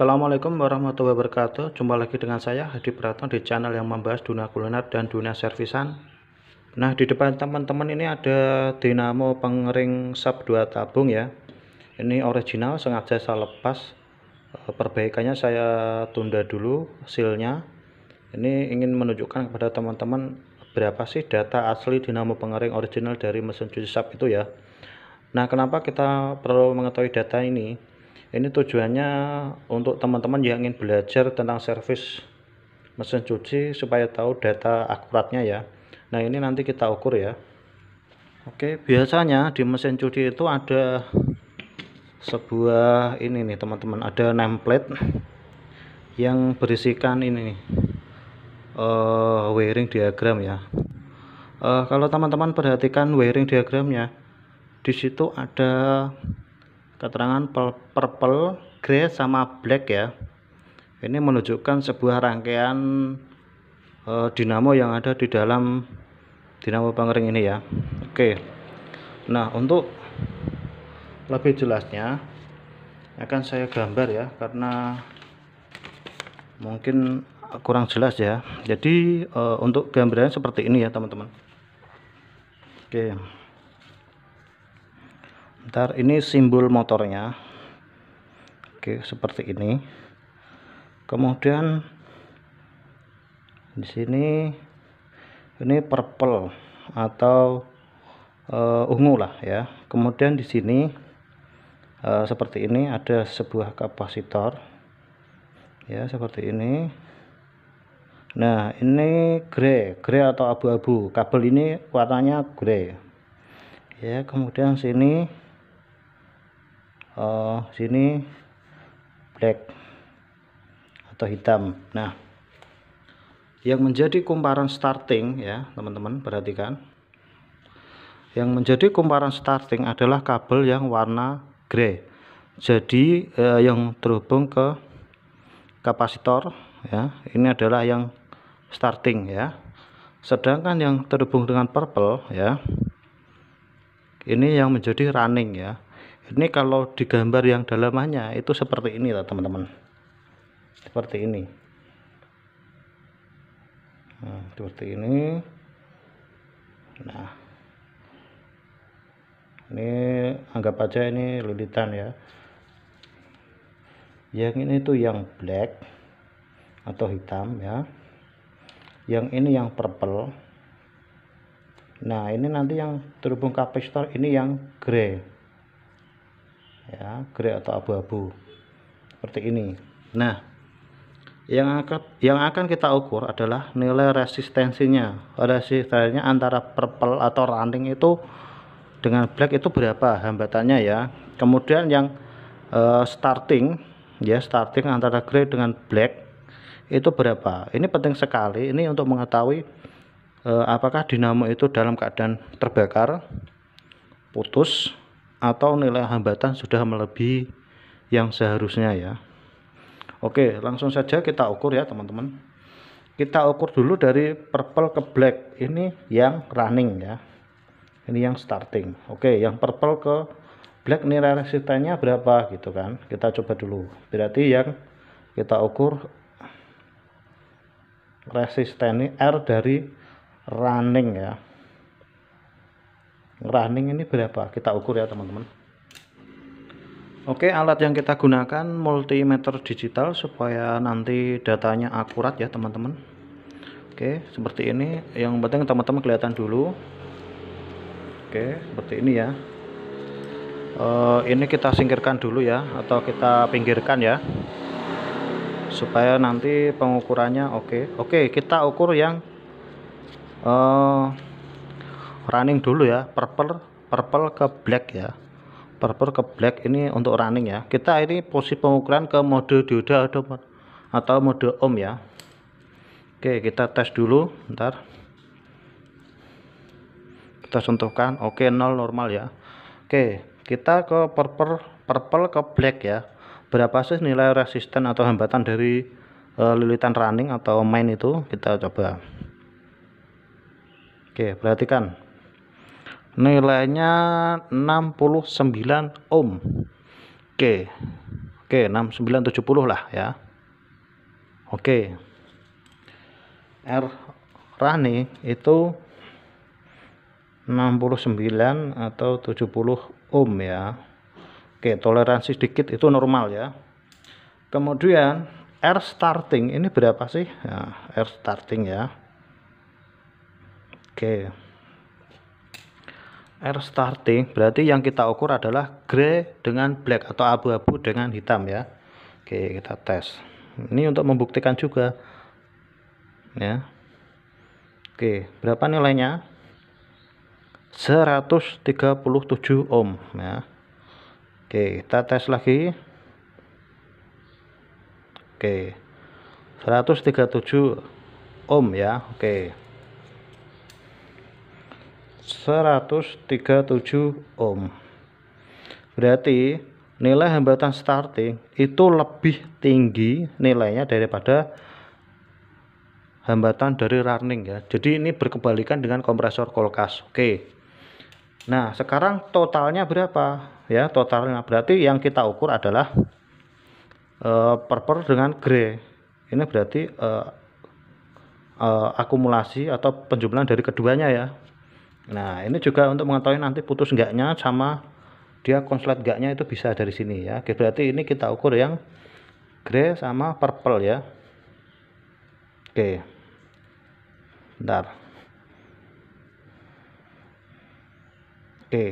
Assalamualaikum warahmatullahi wabarakatuh Jumpa lagi dengan saya Hadi Praton di channel yang membahas dunia kuliner dan dunia servisan Nah di depan teman-teman ini ada dinamo pengering sub 2 tabung ya Ini original sengaja saya lepas eh, Perbaikannya saya tunda dulu silnya Ini ingin menunjukkan kepada teman-teman Berapa sih data asli dinamo pengering original dari mesin cuci sub itu ya Nah kenapa kita perlu mengetahui data ini ini tujuannya untuk teman-teman yang ingin belajar tentang servis mesin cuci supaya tahu data akuratnya ya nah ini nanti kita ukur ya oke biasanya di mesin cuci itu ada sebuah ini nih teman-teman ada nameplate yang berisikan ini nih uh, eh, wiring diagram ya uh, kalau teman-teman perhatikan wearing diagramnya disitu ada keterangan purple grey sama black ya ini menunjukkan sebuah rangkaian e, dinamo yang ada di dalam dinamo pengering ini ya oke nah untuk lebih jelasnya akan saya gambar ya karena mungkin kurang jelas ya jadi e, untuk gambarannya seperti ini ya teman-teman oke ntar ini simbol motornya oke seperti ini kemudian di sini ini purple atau uh, ungu lah ya kemudian di sini uh, seperti ini ada sebuah kapasitor ya seperti ini nah ini grey grey atau abu-abu kabel ini warnanya grey ya kemudian sini uh, sini black atau hitam nah yang menjadi kumparan starting ya teman-teman perhatikan yang menjadi kumparan starting adalah kabel yang warna grey jadi eh, yang terhubung ke kapasitor ya ini adalah yang starting ya sedangkan yang terhubung dengan purple ya ini yang menjadi running ya ini kalau digambar yang dalamannya itu seperti ini teman-teman seperti ini nah, seperti ini nah ini anggap aja ini lilitan ya yang ini tuh yang black atau hitam ya yang ini yang purple nah ini nanti yang terhubung kapasitor ini yang grey ya grey atau abu-abu seperti ini nah yang akan yang akan kita ukur adalah nilai resistensinya resistensinya antara purple atau ranting itu dengan black itu berapa hambatannya ya kemudian yang uh, starting ya starting antara grey dengan black itu berapa ini penting sekali ini untuk mengetahui uh, apakah dinamo itu dalam keadaan terbakar putus atau nilai hambatan sudah melebihi yang seharusnya ya Oke langsung saja kita ukur ya teman-teman kita ukur dulu dari purple ke black ini yang running ya ini yang starting Oke yang purple ke black nilai resistennya berapa gitu kan kita coba dulu berarti yang kita ukur resisten R dari running ya running ini berapa kita ukur ya teman-teman Oke alat yang kita gunakan multimeter digital supaya nanti datanya akurat ya teman-teman Oke seperti ini yang penting teman-teman kelihatan dulu Oke seperti ini ya e, ini kita singkirkan dulu ya atau kita pinggirkan ya supaya nanti pengukurannya oke oke kita ukur yang eh, running dulu ya purple purple ke black ya purple ke black ini untuk running ya kita ini posisi pengukuran ke mode dioda atau mode ohm ya Oke kita tes dulu ntar kita sentuhkan oke nol normal ya Oke kita ke purple purple ke black ya berapa sih nilai resisten atau hambatan dari uh, lilitan running atau main itu kita coba Oke, perhatikan nilainya 69 ohm oke oke 6970 lah ya oke R Rani itu 69 atau 70 ohm ya oke toleransi sedikit itu normal ya kemudian R starting ini berapa sih ya, R starting ya oke R starting berarti yang kita ukur adalah grey dengan black atau abu-abu dengan hitam ya Oke kita tes ini untuk membuktikan juga ya Oke berapa nilainya 137 ohm ya Oke kita tes lagi Oke 137 ohm ya Oke 137 ohm berarti nilai hambatan starting itu lebih tinggi nilainya daripada hambatan dari running ya jadi ini berkebalikan dengan kompresor kulkas oke nah sekarang totalnya berapa ya totalnya berarti yang kita ukur adalah uh, eh, purple dengan grey ini berarti uh, uh, akumulasi atau penjumlahan dari keduanya ya Nah, ini juga untuk mengetahui nanti putus enggaknya sama dia konslet enggaknya itu bisa dari sini ya. Oke, berarti ini kita ukur yang grey sama purple ya. Oke. Bentar. Oke.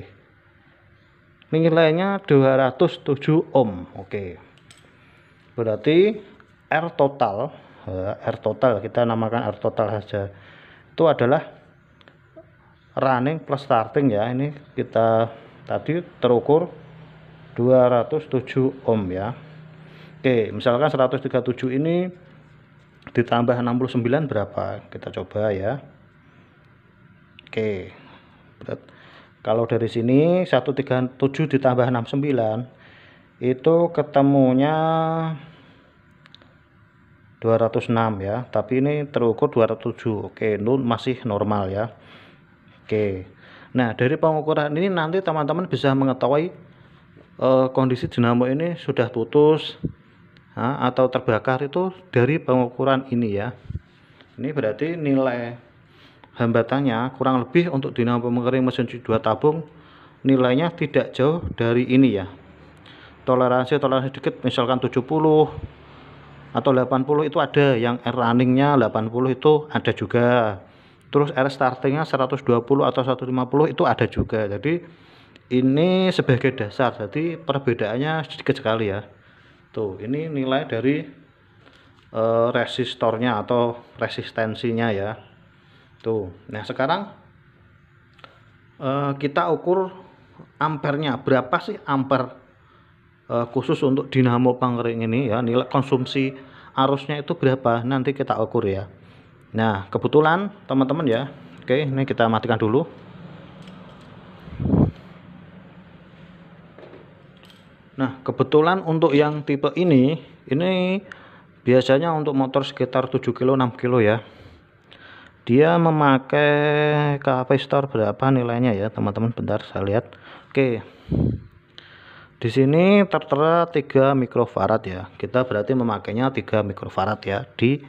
Ini nilainya 207 ohm. Oke. Berarti R total, eh, R total kita namakan R total saja. Itu adalah running plus starting ya ini kita tadi terukur 207 ohm ya Oke misalkan 137 ini ditambah 69 berapa kita coba ya Oke berat kalau dari sini 137 ditambah 69 itu ketemunya 206 ya tapi ini terukur 207 Oke nun masih normal ya Oke. Nah, dari pengukuran ini nanti teman-teman bisa mengetahui uh, kondisi dinamo ini sudah putus ha, atau terbakar itu dari pengukuran ini ya. Ini berarti nilai hambatannya kurang lebih untuk dinamo pengering mesin dua tabung nilainya tidak jauh dari ini ya. Toleransi toleransi sedikit misalkan 70 atau 80 itu ada yang air runningnya 80 itu ada juga terus R startingnya 120 atau 150 itu ada juga jadi ini sebagai dasar jadi perbedaannya sedikit sekali ya tuh ini nilai dari uh, resistornya atau resistensinya ya tuh nah sekarang uh, kita ukur ampernya berapa sih amper uh, khusus untuk dinamo pengering ini ya nilai konsumsi arusnya itu berapa nanti kita ukur ya Nah, kebetulan teman-teman ya. Oke, ini kita matikan dulu. Nah, kebetulan untuk yang tipe ini, ini biasanya untuk motor sekitar 7 kilo 6 kilo ya. Dia memakai kapasitor berapa nilainya ya, teman-teman? Bentar saya lihat. Oke. Di sini tertera 3 mikrofarad ya. Kita berarti memakainya 3 mikrofarad ya di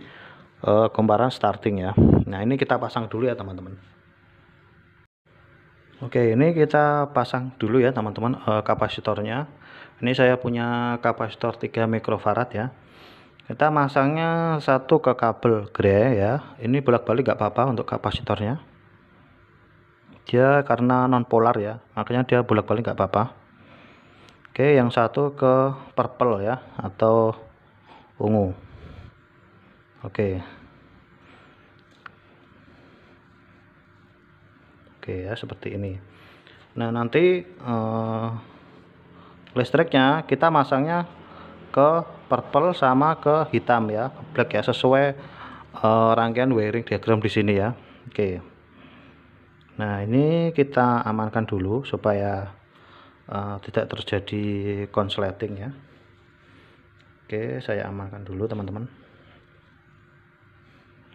uh, eh, gambaran starting ya nah ini kita pasang dulu ya teman-teman oke ini kita pasang dulu ya teman-teman uh, kapasitornya ini saya punya kapasitor 3 mikrofarad ya kita masangnya satu ke kabel gray ya ini bolak-balik gak apa-apa untuk kapasitornya dia karena non polar ya makanya dia bolak-balik gak apa-apa oke yang satu ke purple ya atau ungu Oke. Oke ya seperti ini. Nah nanti uh, listriknya kita masangnya ke purple sama ke hitam ya, black ya sesuai uh, rangkaian wiring diagram di sini ya. Oke. Nah ini kita amankan dulu supaya uh, tidak terjadi konsleting ya. Oke saya amankan dulu teman-teman.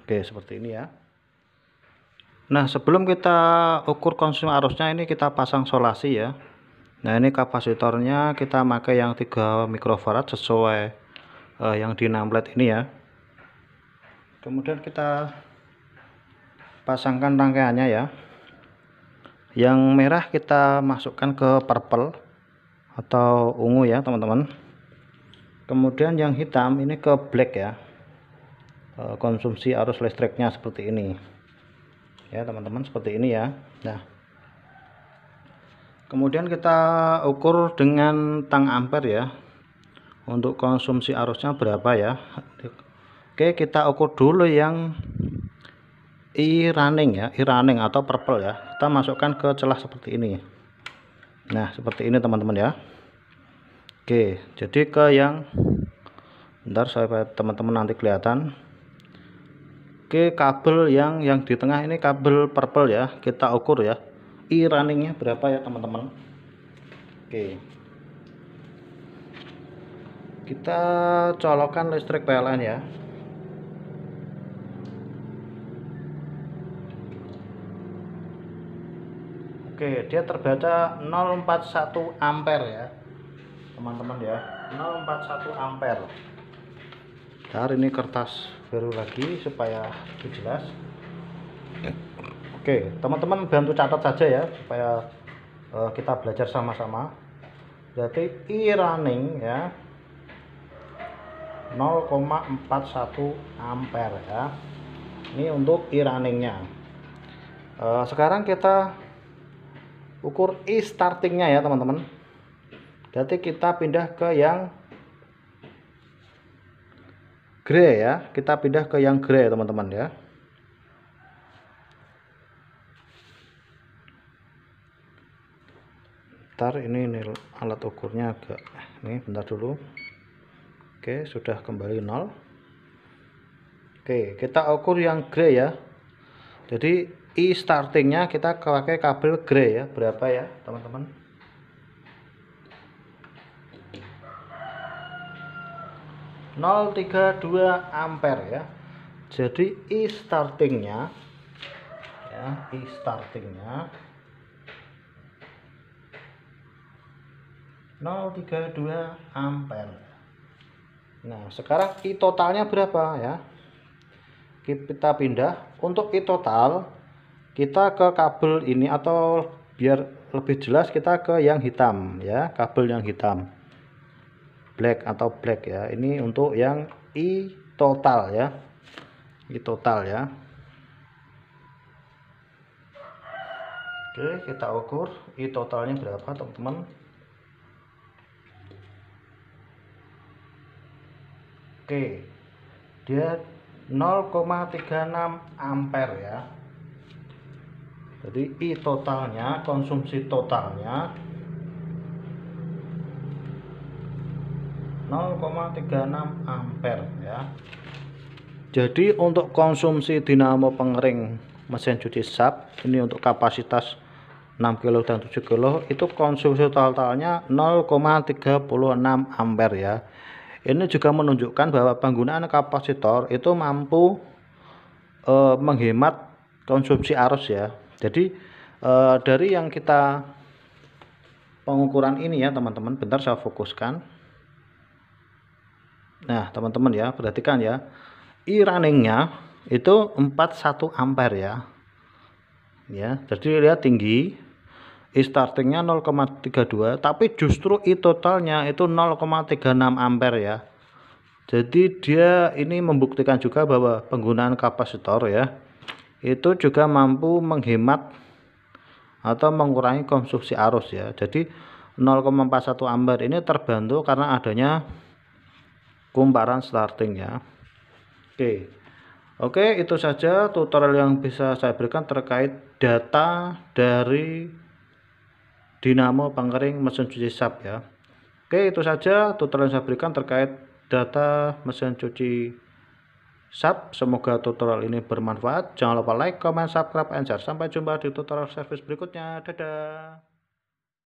Oke, seperti ini ya. Nah, sebelum kita ukur konsumsi arusnya ini kita pasang solasi ya. Nah, ini kapasitornya kita pakai yang 3 mikrofarad sesuai uh, yang di 6 ini ya. Kemudian kita pasangkan rangkaiannya ya. Yang merah kita masukkan ke purple atau ungu ya, teman-teman. Kemudian yang hitam ini ke black ya. Eh, konsumsi arus listriknya seperti ini ya teman-teman seperti ini ya nah kemudian kita ukur dengan tang ampere ya untuk konsumsi arusnya berapa ya Oke kita ukur dulu yang e-running ya e-running atau purple ya kita masukkan ke celah seperti ini nah seperti ini teman-teman ya Oke jadi ke yang ntar saya teman-teman nanti kelihatan Oke kabel yang yang di tengah ini kabel purple ya kita ukur ya i runningnya berapa ya teman-teman Oke kita colokan listrik PLN ya Oke, dia terbaca 041 ampere ya. Teman-teman ya. 041 ampere bentar ini kertas baru lagi supaya itu jelas ya. oke teman-teman bantu catat saja ya supaya uh, kita belajar sama-sama berarti e-running ya 0,41 ampere ya ini untuk e-runningnya uh, sekarang kita ukur e-startingnya ya teman-teman berarti kita pindah ke yang grey ya. Kita pindah ke yang grey teman-teman ya. Ntar ini, ini alat ukurnya agak ini bentar dulu. Oke, sudah kembali nol. Oke, kita ukur yang grey ya. Jadi i e startingnya kita pakai kabel grey ya. Berapa ya, teman-teman? 032 ampere ya jadi e startingnya ya e startingnya 032 ampere nah sekarang e totalnya berapa ya kita pindah untuk e total kita ke kabel ini atau biar lebih jelas kita ke yang hitam ya kabel yang hitam black atau black ya ini untuk yang i total ya i total ya Oke kita ukur i totalnya berapa teman-teman Oke dia 0,36 ampere ya jadi i totalnya konsumsi totalnya 0,36 ampere ya jadi untuk konsumsi dinamo pengering mesin cuci sap ini untuk kapasitas 6 kilo dan 7 kilo itu konsumsi totalnya 0,36 ampere ya ini juga menunjukkan bahwa penggunaan kapasitor itu mampu e, menghemat konsumsi arus ya jadi e, dari yang kita pengukuran ini ya teman-teman bentar saya fokuskan Nah, teman-teman ya, perhatikan ya. I runningnya itu 41 ampere ya. Ya, jadi lihat tinggi. I startingnya 0,32, tapi justru I totalnya itu 0,36 ampere ya. Jadi dia ini membuktikan juga bahwa penggunaan kapasitor ya itu juga mampu menghemat atau mengurangi konsumsi arus ya. Jadi 0,41 ampere ini terbantu karena adanya kumparan starting ya oke oke itu saja tutorial yang bisa saya berikan terkait data dari dinamo pengering mesin cuci sap ya oke itu saja tutorial yang saya berikan terkait data mesin cuci sap semoga tutorial ini bermanfaat jangan lupa like comment subscribe and share sampai jumpa di tutorial service berikutnya dadah